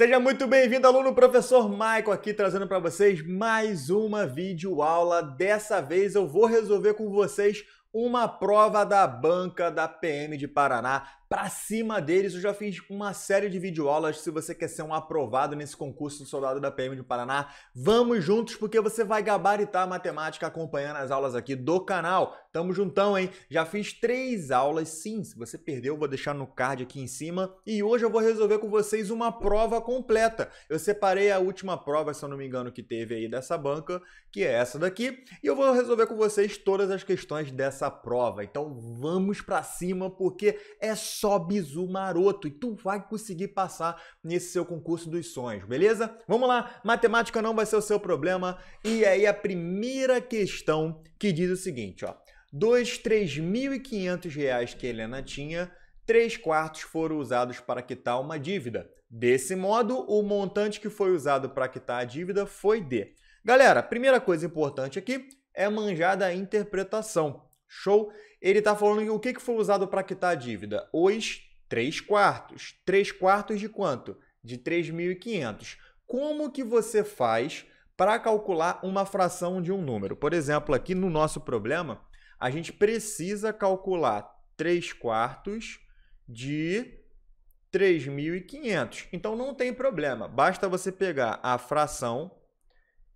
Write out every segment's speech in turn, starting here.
Seja muito bem-vindo, aluno professor Michael aqui trazendo para vocês mais uma videoaula. Dessa vez eu vou resolver com vocês uma prova da banca da PM de Paraná para cima deles. Eu já fiz uma série de videoaulas. Se você quer ser um aprovado nesse concurso do Soldado da PM do Paraná, vamos juntos porque você vai gabaritar a matemática acompanhando as aulas aqui do canal. Tamo juntão, hein? Já fiz três aulas, sim. Se você perdeu, vou deixar no card aqui em cima. E hoje eu vou resolver com vocês uma prova completa. Eu separei a última prova, se eu não me engano, que teve aí dessa banca, que é essa daqui. E eu vou resolver com vocês todas as questões dessa prova. Então vamos para cima porque é só só bizu maroto e tu vai conseguir passar nesse seu concurso dos sonhos, beleza? Vamos lá, matemática não vai ser o seu problema. E aí a primeira questão que diz o seguinte, ó. Dos 3.500 reais que Helena tinha, três quartos foram usados para quitar uma dívida. Desse modo, o montante que foi usado para quitar a dívida foi D. Galera, primeira coisa importante aqui é manjar da interpretação. Show? Ele está falando o que, que foi usado para quitar a dívida? Os 3 quartos. 3 quartos de quanto? De 3.500. Como que você faz para calcular uma fração de um número? Por exemplo, aqui no nosso problema, a gente precisa calcular 3 quartos de 3.500. Então não tem problema, basta você pegar a fração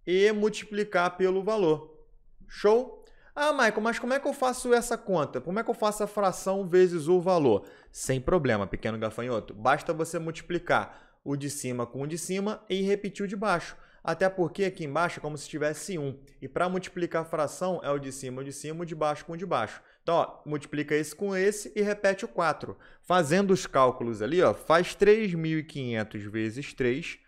e multiplicar pelo valor. Show? Ah, Michael, mas como é que eu faço essa conta? Como é que eu faço a fração vezes o valor? Sem problema, pequeno gafanhoto. Basta você multiplicar o de cima com o de cima e repetir o de baixo. Até porque aqui embaixo é como se tivesse 1. E para multiplicar a fração é o de cima, o de cima, o de baixo com o de baixo. Então, ó, multiplica esse com esse e repete o 4. Fazendo os cálculos ali, ó, faz 3.500 vezes 3,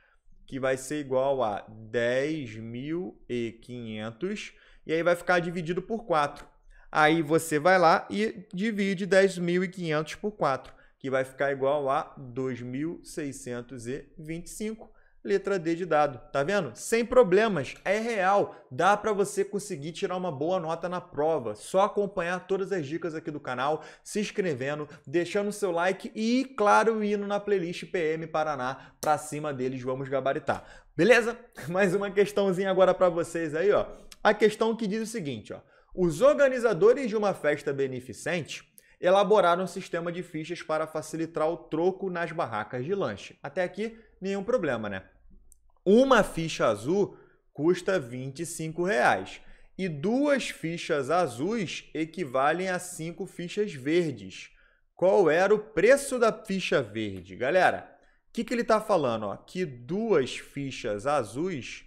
que vai ser igual a 10.500 e aí vai ficar dividido por 4. Aí você vai lá e divide 10.500 por 4, que vai ficar igual a 2.625. Letra D de dado, tá vendo? Sem problemas, é real, dá para você conseguir tirar uma boa nota na prova. Só acompanhar todas as dicas aqui do canal, se inscrevendo, deixando o seu like e, claro, indo na playlist PM Paraná, para cima deles vamos gabaritar. Beleza? Mais uma questãozinha agora para vocês aí, ó a questão que diz o seguinte, ó. Os organizadores de uma festa beneficente elaboraram um sistema de fichas para facilitar o troco nas barracas de lanche. Até aqui, nenhum problema, né? Uma ficha azul custa R$ 25 reais, e duas fichas azuis equivalem a cinco fichas verdes. Qual era o preço da ficha verde? Galera, o que, que ele está falando? Ó? Que duas fichas azuis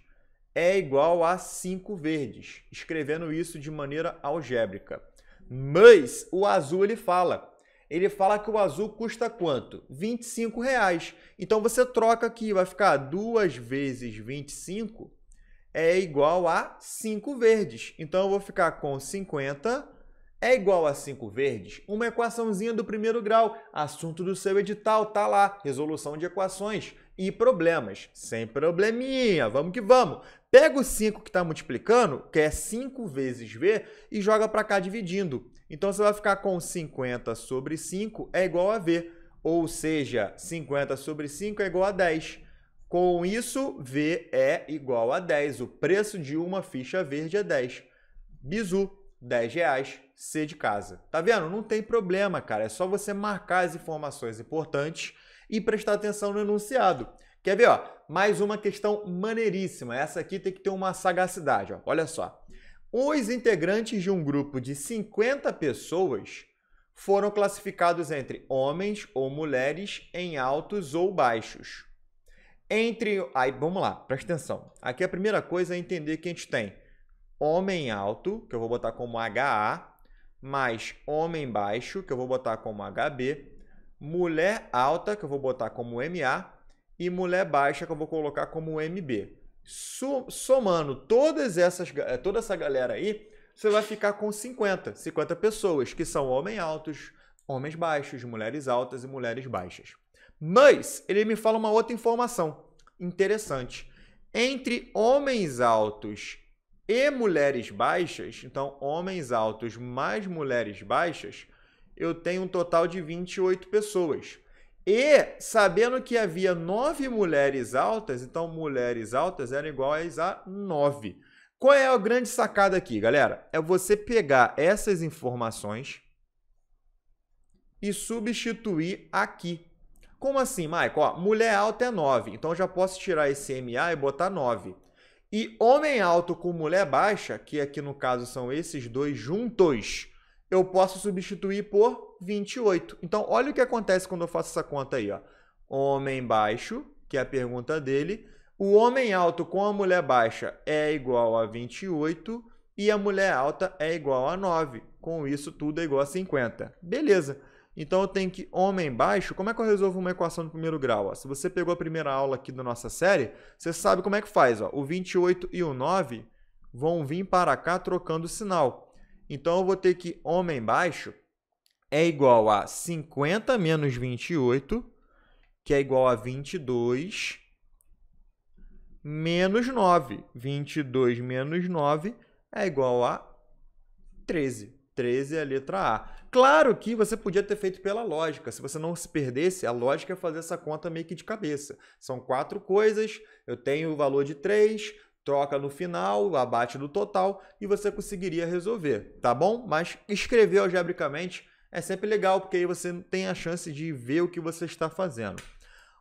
é igual a 5 verdes, escrevendo isso de maneira algébrica. Mas o azul ele fala. Ele fala que o azul custa quanto? 25 reais. Então você troca aqui, vai ficar 2 vezes 25 é igual a 5 verdes. Então eu vou ficar com 50 é igual a 5 verdes. Uma equaçãozinha do primeiro grau. Assunto do seu edital, tá lá. Resolução de equações e problemas. Sem probleminha, vamos que vamos. Pega o 5 que está multiplicando, que é 5 vezes V, e joga para cá dividindo. Então você vai ficar com 50 sobre 5 é igual a V. Ou seja, 50 sobre 5 é igual a 10. Com isso, V é igual a 10. O preço de uma ficha verde é 10. Bizu, 10 reais, C de casa. Tá vendo? Não tem problema, cara. É só você marcar as informações importantes e prestar atenção no enunciado. Quer ver, ó? Mais uma questão maneiríssima. Essa aqui tem que ter uma sagacidade, ó. Olha só. Os integrantes de um grupo de 50 pessoas foram classificados entre homens ou mulheres em altos ou baixos. Entre. Aí, vamos lá, presta atenção. Aqui a primeira coisa é entender que a gente tem homem alto, que eu vou botar como HA, mais homem baixo, que eu vou botar como HB, mulher alta, que eu vou botar como MA, e mulher baixa, que eu vou colocar como MB. Somando todas essas, eh, toda essa galera aí, você vai ficar com 50. 50 pessoas, que são homens altos, homens baixos, mulheres altas e mulheres baixas. Mas ele me fala uma outra informação interessante. Entre homens altos e mulheres baixas, então homens altos mais mulheres baixas, eu tenho um total de 28 pessoas. E sabendo que havia nove mulheres altas, então mulheres altas eram iguais a nove. Qual é a grande sacada aqui, galera? É você pegar essas informações e substituir aqui. Como assim, Michael? Ó, mulher alta é 9, então já posso tirar esse MA e botar 9. E homem alto com mulher baixa, que aqui no caso são esses dois juntos, eu posso substituir por 28. Então, olha o que acontece quando eu faço essa conta aí. Ó. Homem baixo, que é a pergunta dele. O homem alto com a mulher baixa é igual a 28 e a mulher alta é igual a 9. Com isso, tudo é igual a 50. Beleza. Então, eu tenho que homem baixo. Como é que eu resolvo uma equação de primeiro grau? Ó? Se você pegou a primeira aula aqui da nossa série, você sabe como é que faz. Ó. O 28 e o 9 vão vir para cá trocando sinal. Então, eu vou ter que homem baixo é igual a 50 menos 28, que é igual a 22, menos 9. 22 menos 9 é igual a 13. 13 é a letra A. Claro que você podia ter feito pela lógica. Se você não se perdesse, a lógica é fazer essa conta meio que de cabeça. São quatro coisas, eu tenho o valor de 3, troca no final, abate do total e você conseguiria resolver, tá bom? Mas escrever algebricamente é sempre legal, porque aí você tem a chance de ver o que você está fazendo.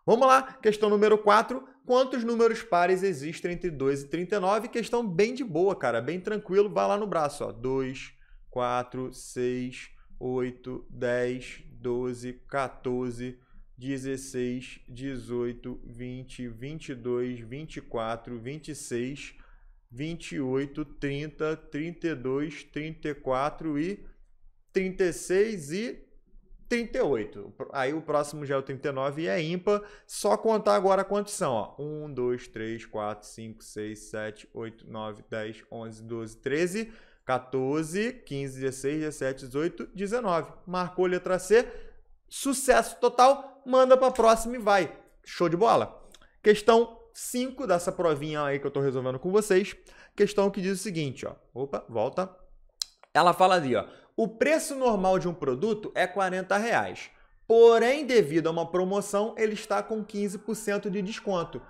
Vamos lá, questão número 4. Quantos números pares existem entre 2 e 39? Questão bem de boa, cara, bem tranquilo. Vai lá no braço, ó. 2, 4, 6, 8, 10, 12, 14, 16, 18, 20, 22, 24, 26, 28, 30, 32, 34 e 36 e 38. Aí o próximo já é o 39 e é ímpar. Só contar agora quantos são. Ó. 1, 2, 3, 4, 5, 6, 7, 8, 9, 10, 11, 12, 13, 14, 15, 16, 17, 18, 19. Marcou letra C. Sucesso total. Manda para a próxima e vai. Show de bola. Questão 5 dessa provinha aí que eu estou resolvendo com vocês. Questão que diz o seguinte, ó. Opa, volta. Ela fala ali, ó. O preço normal de um produto é R$ 40, reais, porém, devido a uma promoção, ele está com 15% de desconto.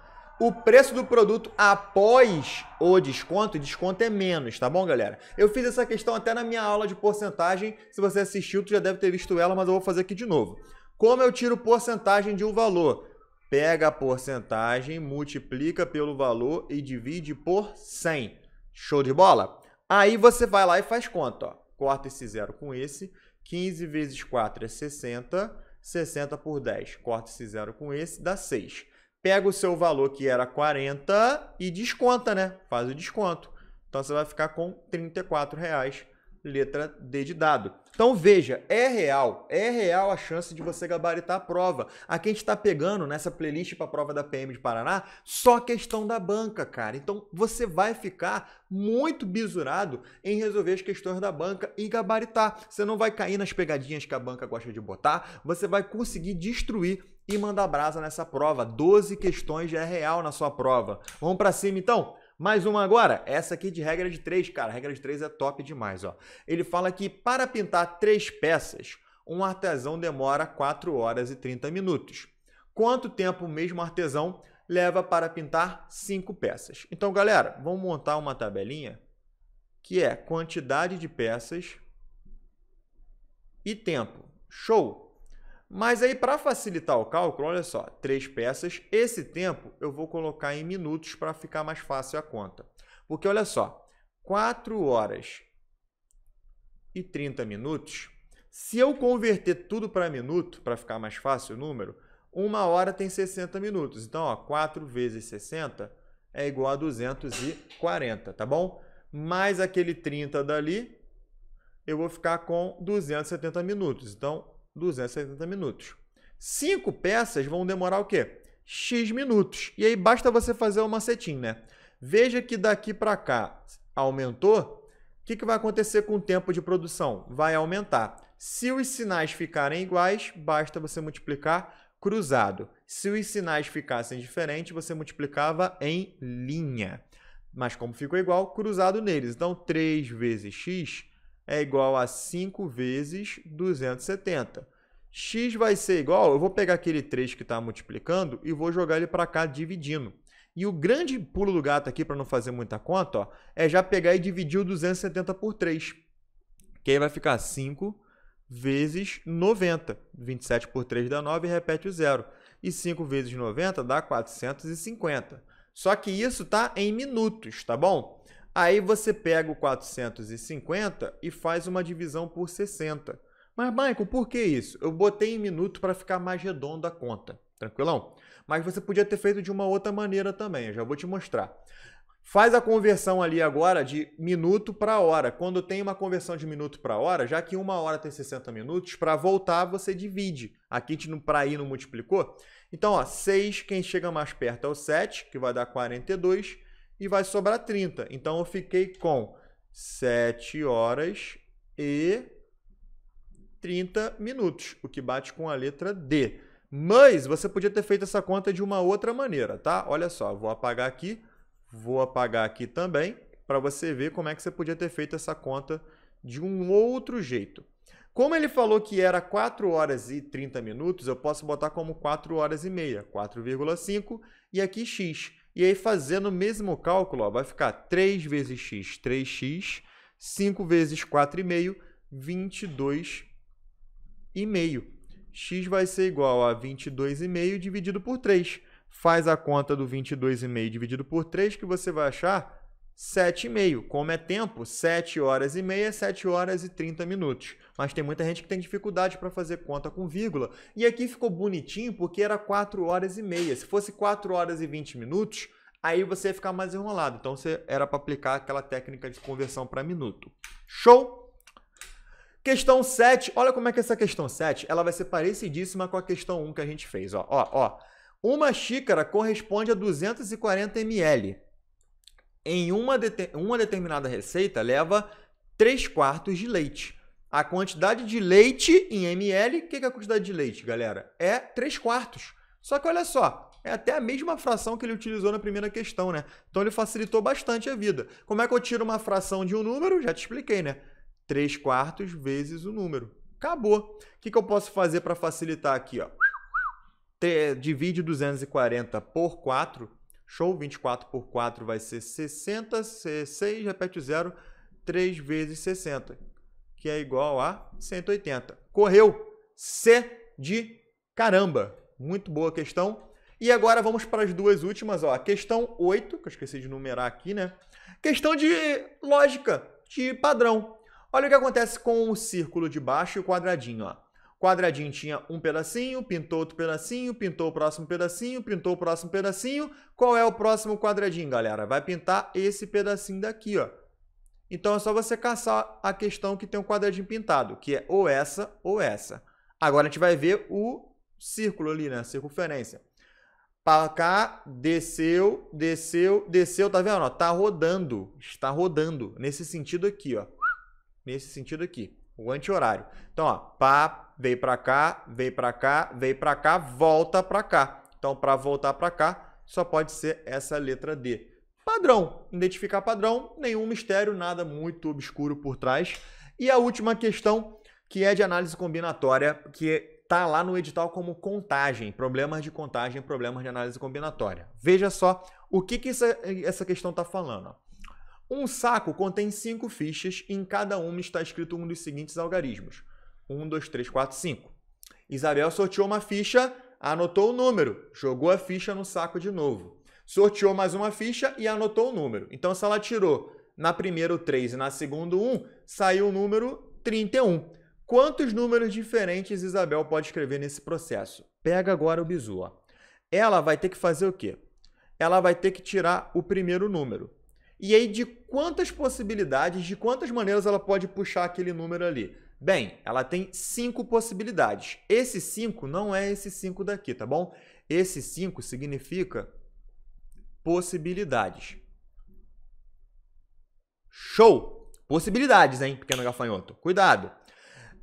O preço do produto após o desconto, desconto é menos, tá bom, galera? Eu fiz essa questão até na minha aula de porcentagem, se você assistiu, tu já deve ter visto ela, mas eu vou fazer aqui de novo. Como eu tiro porcentagem de um valor? Pega a porcentagem, multiplica pelo valor e divide por 100. Show de bola? Aí você vai lá e faz conta, ó corta esse zero com esse. 15 vezes 4 é 60, 60 por 10, corta esse zero com esse, dá 6. Pega o seu valor que era 40 e desconta, né? Faz o desconto. Então você vai ficar com R$ 34,00 letra D de dado. Então veja, é real, é real a chance de você gabaritar a prova. Aqui a gente está pegando nessa playlist para a prova da PM de Paraná só questão da banca, cara. Então você vai ficar muito bisurado em resolver as questões da banca e gabaritar. Você não vai cair nas pegadinhas que a banca gosta de botar, você vai conseguir destruir e mandar brasa nessa prova. 12 questões já é real na sua prova. Vamos para cima então? Mais uma agora, essa aqui de regra de três, cara. regra de três é top demais, ó. Ele fala que para pintar três peças, um artesão demora 4 horas e 30 minutos. Quanto tempo o mesmo artesão leva para pintar cinco peças? Então, galera, vamos montar uma tabelinha que é quantidade de peças e tempo. Show! Mas aí, para facilitar o cálculo, olha só, três peças. Esse tempo eu vou colocar em minutos para ficar mais fácil a conta. Porque olha só, 4 horas e 30 minutos. Se eu converter tudo para minuto, para ficar mais fácil o número, uma hora tem 60 minutos. Então, ó, 4 vezes 60 é igual a 240, tá bom? Mais aquele 30 dali, eu vou ficar com 270 minutos. Então, 270 minutos. Cinco peças vão demorar o quê? X minutos. E aí basta você fazer o macetinho, né? Veja que daqui para cá aumentou. O que, que vai acontecer com o tempo de produção? Vai aumentar. Se os sinais ficarem iguais, basta você multiplicar cruzado. Se os sinais ficassem diferentes, você multiplicava em linha. Mas como ficou igual, cruzado neles. Então, 3 vezes x é igual a 5 vezes 270. x vai ser igual, eu vou pegar aquele 3 que está multiplicando e vou jogar ele para cá dividindo. E o grande pulo do gato aqui, para não fazer muita conta, ó, é já pegar e dividir o 270 por 3. Que aí vai ficar 5 vezes 90. 27 por 3 dá 9 e repete o zero. E 5 vezes 90 dá 450. Só que isso está em minutos, tá bom? Aí você pega o 450 e faz uma divisão por 60. Mas, Michael, por que isso? Eu botei em minuto para ficar mais redondo a conta. Tranquilão? Mas você podia ter feito de uma outra maneira também, eu já vou te mostrar. Faz a conversão ali agora de minuto para hora. Quando tem uma conversão de minuto para hora, já que uma hora tem 60 minutos, para voltar você divide. Aqui para ir não multiplicou. Então, ó, 6, quem chega mais perto é o 7, que vai dar 42 e vai sobrar 30. Então eu fiquei com 7 horas e 30 minutos, o que bate com a letra D. Mas você podia ter feito essa conta de uma outra maneira, tá? Olha só, vou apagar aqui, vou apagar aqui também, para você ver como é que você podia ter feito essa conta de um outro jeito. Como ele falou que era 4 horas e 30 minutos, eu posso botar como 4 horas e meia, 4,5 e aqui x. E aí, fazendo o mesmo cálculo, ó, vai ficar 3 vezes x, 3x, 5 vezes 4,5, 22,5. x vai ser igual a 22,5 dividido por 3. Faz a conta do 22,5 dividido por 3 que você vai achar 7 e meio. Como é tempo? 7 horas e meia, 7 horas e 30 minutos. Mas tem muita gente que tem dificuldade para fazer conta com vírgula. E aqui ficou bonitinho porque era 4 horas e meia. Se fosse 4 horas e 20 minutos, aí você ia ficar mais enrolado. Então você era para aplicar aquela técnica de conversão para minuto. Show? Questão 7. Olha como é que essa questão 7, ela vai ser parecidíssima com a questão 1 que a gente fez, ó. Ó, ó. Uma xícara corresponde a 240 ml em uma, uma determinada receita leva 3 quartos de leite. A quantidade de leite em ml, o que, que é a quantidade de leite, galera? É 3 quartos. Só que olha só, é até a mesma fração que ele utilizou na primeira questão, né? Então ele facilitou bastante a vida. Como é que eu tiro uma fração de um número? Já te expliquei, né? 3 quartos vezes o número. Acabou. O que, que eu posso fazer para facilitar aqui? Ó? Divide 240 por 4 Show, 24 por 4 vai ser 60, 6 repete o zero, 3 vezes 60, que é igual a 180. Correu! C de caramba! Muito boa questão. E agora vamos para as duas últimas, ó. Questão 8, que eu esqueci de numerar aqui, né? Questão de lógica, de padrão. Olha o que acontece com o círculo de baixo e o quadradinho, ó. Quadradinho tinha um pedacinho, pintou outro pedacinho, pintou o próximo pedacinho, pintou o próximo pedacinho. Qual é o próximo quadradinho, galera? Vai pintar esse pedacinho daqui, ó. Então é só você caçar a questão que tem um quadradinho pintado, que é ou essa ou essa. Agora a gente vai ver o círculo ali, né? circunferência. Para cá, desceu, desceu, desceu, tá vendo? Ó, tá rodando, está rodando nesse sentido aqui, ó. Nesse sentido aqui o anti-horário. Então, ó, pá, veio para cá, veio para cá, veio para cá, volta para cá. Então, para voltar para cá, só pode ser essa letra D. Padrão, identificar padrão, nenhum mistério, nada muito obscuro por trás. E a última questão, que é de análise combinatória, que tá lá no edital como contagem, problemas de contagem, problemas de análise combinatória. Veja só o que, que essa, essa questão está falando. Ó. Um saco contém cinco fichas e em cada uma está escrito um dos seguintes algarismos: 1, 2, 3, 4, 5. Isabel sorteou uma ficha, anotou o número, jogou a ficha no saco de novo. Sorteou mais uma ficha e anotou o número. Então, se ela tirou na primeira o 3 e na segunda o 1, saiu o número 31. Quantos números diferentes Isabel pode escrever nesse processo? Pega agora o bizu. Ó. Ela vai ter que fazer o quê? Ela vai ter que tirar o primeiro número. E aí, de quantas possibilidades, de quantas maneiras ela pode puxar aquele número ali? Bem, ela tem cinco possibilidades. Esse 5 não é esse 5 daqui, tá bom? Esse 5 significa possibilidades. Show! Possibilidades, hein, pequeno gafanhoto? Cuidado!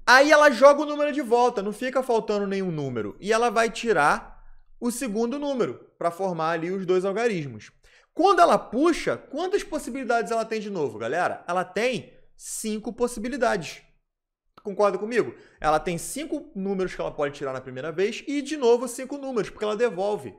Aí ela joga o número de volta, não fica faltando nenhum número. E ela vai tirar o segundo número para formar ali os dois algarismos. Quando ela puxa, quantas possibilidades ela tem de novo, galera? Ela tem cinco possibilidades. Concorda comigo? Ela tem cinco números que ela pode tirar na primeira vez e, de novo, cinco números, porque ela devolve.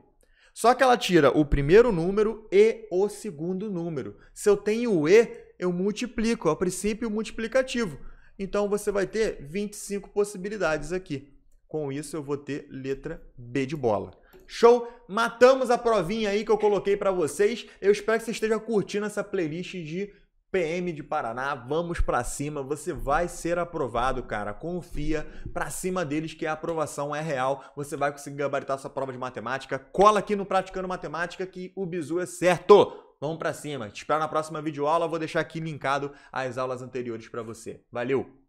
Só que ela tira o primeiro número e o segundo número. Se eu tenho o E, eu multiplico, é o princípio multiplicativo. Então você vai ter 25 possibilidades aqui. Com isso eu vou ter letra B de bola. Show? Matamos a provinha aí que eu coloquei para vocês. Eu espero que você esteja curtindo essa playlist de PM de Paraná, vamos para cima, você vai ser aprovado, cara. Confia para cima deles que a aprovação é real. Você vai conseguir gabaritar sua prova de matemática. Cola aqui no Praticando Matemática que o bizu é certo. Vamos para cima. Te espero na próxima videoaula, vou deixar aqui linkado as aulas anteriores para você. Valeu.